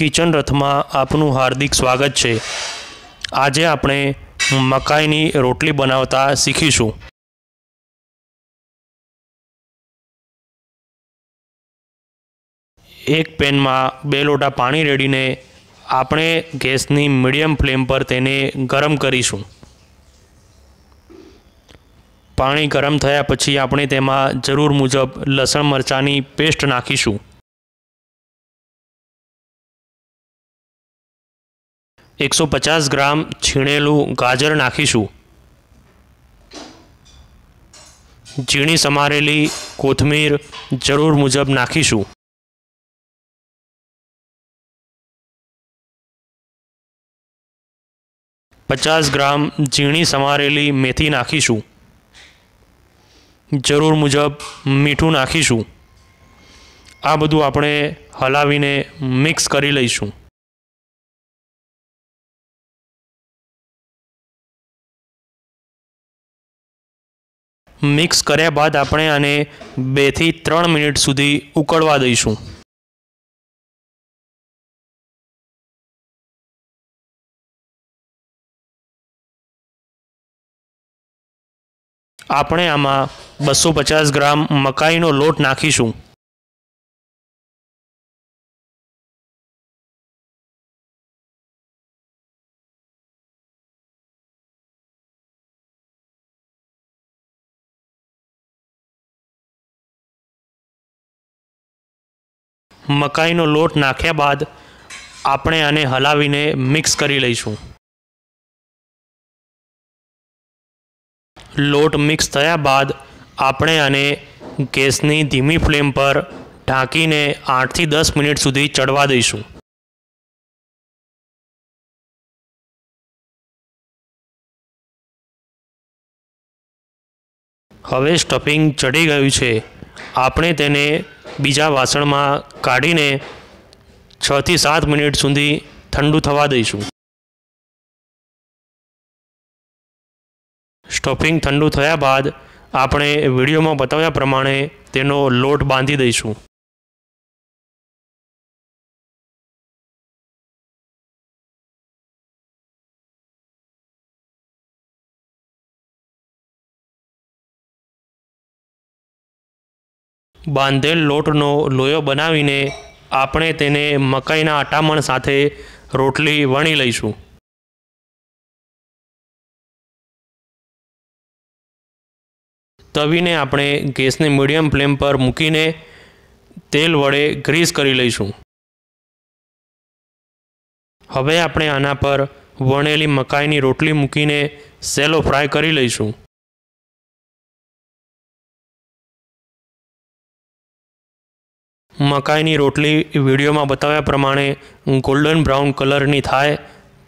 kitchen રથમાં આપનું હાર્દિક સ્વાગત છે આજે આપણે મકાઈની રોટલી બનાવતા શીખીશું એક પેનમાં બે લોટા પાણી રેડીને આપણે ગેસની મીડિયમ ફ્લેમ પર તેને ગરમ કરીશું પાણી ગરમ થયા પછી આપણે તેમાં જરૂર મુજબ લસણ મરચાંની પેસ્ટ નાખીશું એકસો પચાસ ગ્રામ છીણેલું ગાજર નાખીશું ઝીણી સમારેલી કોથમીર જરૂર મુજબ નાખીશું પચાસ ગ્રામ ઝીણી સમારેલી મેથી નાખીશું જરૂર મુજબ મીઠું નાખીશું આ બધું આપણે હલાવીને મિક્સ કરી લઈશું મિક્સ કર્યા બાદ આપણે આને બેથી ત્રણ મિનિટ સુધી ઉકળવા દઈશું આપણે આમાં બસો પચાસ ગ્રામ મકાઈનો લોટ નાખીશું મકાઈનો લોટ નાખ્યા બાદ આપણે આને હલાવીને મિક્સ કરી લઈશું લોટ મિક્સ થયા બાદ આપણે આને ગેસની ધીમી ફ્લેમ પર ઢાંકીને આઠથી દસ મિનિટ સુધી ચડવા દઈશું હવે સ્ટફિંગ ચડી ગયું છે આપણે તેને બીજા વાસણમાં કાઢીને છથી સાત મિનિટ સુધી ઠંડુ થવા દઈશું સ્ટફિંગ ઠંડુ થયા બાદ આપણે વિડીયોમાં બતાવ્યા પ્રમાણે તેનો લોટ બાંધી દઈશું બાંધેલ લોટનો લોયો બનાવીને આપણે તેને મકાઈના અટામણ સાથે રોટલી વણી લઈશું તવીને આપણે ગેસને મીડિયમ ફ્લેમ પર મૂકીને તેલ વડે ગ્રીસ કરી લઈશું હવે આપણે આના પર વણેલી મકાઈની રોટલી મૂકીને સેલો ફ્રાય કરી લઈશું મકાઈની રોટલી વિડીયોમાં બતાવ્યા પ્રમાણે ગોલ્ડન બ્રાઉન કલરની થાય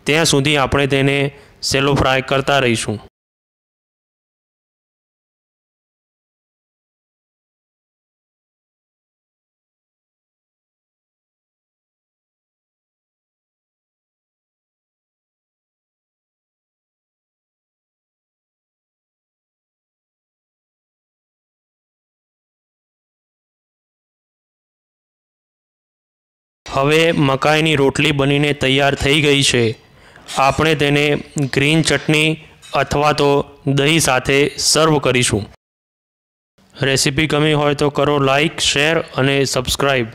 ત્યાં સુધી આપણે તેને સેલો ફ્રાય કરતા રહીશું હવે મકાઈની રોટલી બનીને તૈયાર થઈ ગઈ છે આપણે તેને ગ્રીન ચટણી અથવા તો દહીં સાથે સર્વ કરીશું રેસિપી ગમી હોય તો કરો લાઇક શેર અને સબસ્ક્રાઈબ